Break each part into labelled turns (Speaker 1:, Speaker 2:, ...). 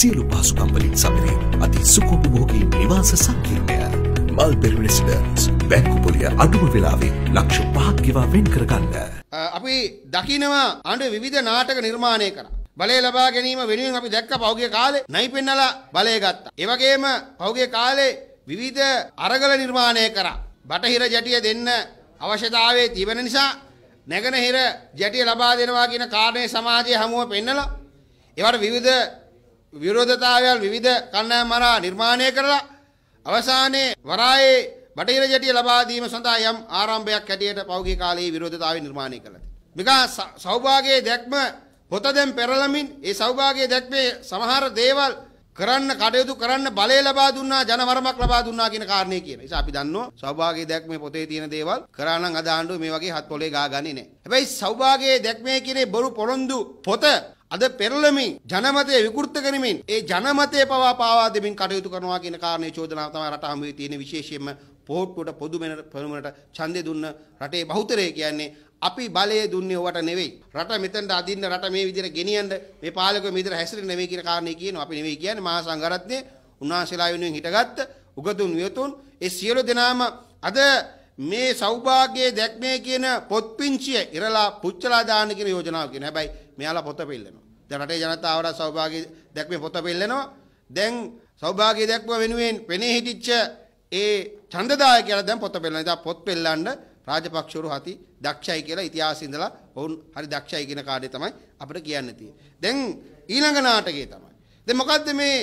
Speaker 1: සියලු පාසුකම්වලින් සමරේ අති සුකුපභෝගී නිවාස සංකීර්ණය මල්බෙරි රෙසිඩන්ස් බැංකු පොලිය අඩුම වෙලාවේ ලක්ෂ පහක්ගෙවා වෙන් කරගන්න. අපි දකිනවා අඩ විධ නාටක නිර්මාණය කර. බලය ලබා ගැනීම වෙනුවෙන් අපි දැක්ක පෞගේ කාලේ නයි පෙන්නලා බලය ගත්තා. ඒවගේම පෞගේ කාලේ විවිධ අරගල නිර්මාණය කරා. බටහිර ජටිය දෙන්න අවශ්‍යතාවේ තිබෙන නිසා නැගෙනහිර ජැටිය ලබා දෙනවා කියන කාරණය සමාජය හමුව පෙන්නලා ඒවට විවිධ විරෝධතාවයන් විවිධ කණ්ඩායම් මරා නිර්මාණය කරලා අවසානයේ වරායේ බටහිර ජටිය ලබා දීම සඳහා යම් ආරම්භයක් හැටියට පෞගේ කාලයේ විරෝධතාවය නිර්මාණය කළා. මිකා සෞභාගයේ දැක්ම පොතෙන් පෙරළමින් ඒ සෞභාගයේ දැක්මේ සමහර දේවල් කරන්න කටයුතු කරන්න බලය ලබා දුන්නා ජනවරමක් ලබා දුන්නා කියන කාරණේ කියන. නිසා අපි දන්නවා සෞභාගයේ දැක්මේ පොතේ තියෙන දේවල් කරා නම් අද ආණ්ඩුව මේ වගේ හත් පොලේ ගා ගන්නේ නැහැ. හැබැයි සෞභාගයේ දැක්මේ කියන්නේ බොරු පොරොන්දු පොත අද පෙරළමින් ජනමතය විකෘත කරමින් ඒ ජනමතය පවා පාවා දෙමින් කටයුතු කරනවා කියන කාරණේ චෝදනාව තමයි රට හමු වෙ තියෙන විශේෂයෙන්ම පොහොට්ටුවට පොදු පෙරමුණට ඡන්දේ දුන්න රටේ බහුතරය කියන්නේ අපි බලය දුන්නේ ඔවට නෙවෙයි. රට මෙතනට අදින්න රට මේ විදිහට ගෙනියන්න මේ පාලකව මේ විදිහට හැසිරෙන්නේ නෙවෙයි කියන කාරණේ කියනවා. අපි නෙවෙයි කියන්නේ මහා සංඝරත්නයේ උන්වහන්සේලා වෙනුවෙන් හිටගත්ත උගතුන් වියතුන් ඒ සියලු දෙනාම අද මේ සෞභාග්‍යයේ දැක්මේ කියන පොත් පිංචිය ඉරලා පුච්චලා දාන්න කියන යෝජනාව කියන. හැබැයි මෙයාලා පොත පෙල්ලනවා. දැන් රටේ ජනතාවට සෞභාග්‍ය දැක්මේ පොත පෙල්ලනවා. දැන් සෞභාග්‍ය දැක්ම වෙනුවෙන් පෙනී හිටිච්ච ඒ ඡන්දදාය කියලා දැන් පොත පෙල්ලන. ඉතින් පොත් පෙල්ලන්න රාජපක්ෂවරු හති දක්ෂයි කියලා ඉතිහාසෙ ඉඳලා ඔවුන් හරි දක්ෂයි කියන කාර්යය තමයි අපිට කියන්න තියෙන්නේ. දැන් ඊළඟ නාටකය තමයි. දැන් මොකද්ද මේ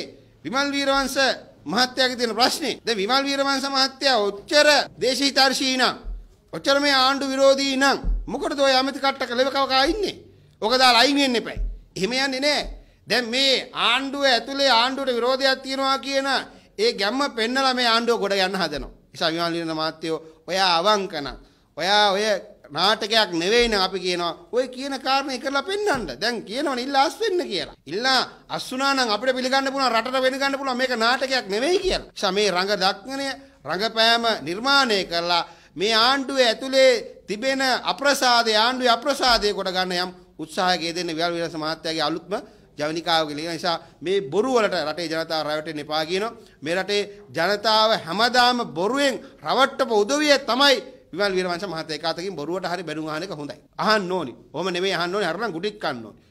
Speaker 1: විමල් වීරවංශ මහත්තයාගේ තියෙන ප්‍රශ්නේ. දැන් විමල් වීරවංශ මහත්තයා ඔච්චර දේශහිතර්ෂී නම් ඔච්චර මේ ආණ්ඩු විරෝධී නම් මොකටද ඔය අමිත කට්ටක ලෙවකවකා ඉන්නේ? ඔක දාලා අයින් වෙන්න එපයි. එහෙම යන්නේ නැහැ. දැන් මේ ආණ්ඩුව ඇතුලේ ආණ්ඩුවට විරෝධයක් තියෙනවා කියන ඒ ගැම්ම පෙන්නලා මේ ආණ්ඩුව ගොඩ යන්න හදනවා. නිසා විමල් වීරවංශ මහත්තයෝ ඔයා අවංකනම් ඔයා ඔය නාටකයක් නෙවෙයින අපි කියනවා ඔය කියන කාරණේ කරලා පෙන්වන්න. දැන් කියනවා ඉල්ලාස් වෙන්න කියලා. ඉල්ලා අස්සුනා නම් අපිට පිළිගන්න පුළුවන් රටට වෙන ගන්න පුළුවන් මේක නාටකයක් නෙවෙයි කියලා. මේ රංග දක්ෂණය රංගපෑම නිර්මාණය කරලා මේ ආණ්ඩුවේ ඇතුලේ තිබෙන අප්‍රසාදය ආණ්ඩුවේ අප්‍රසාදය කොට ගන්න යම් උත්සාහයක යෙදෙන විවල් විරස මහත්තයාගේ අලුත්ම ජවනිකාව කියලා නිසා මේ බොරු වලට රටේ ජනතාව රැවටෙන්න එපා කියනවා මේ රටේ ජනතාව හැමදාම බොරුවෙන් රවට්ටපු උදවිය තමයි විමල් වීරවංශ මහත්තයා එක අතකින් බොරුවට හරි බැනුම් අහන එක හොඳයි. අහන්න ඕනි. ඔහොම නෙමෙයි අහන්න ඕනි. අරනම් ගුටික් කන්න ඕනි.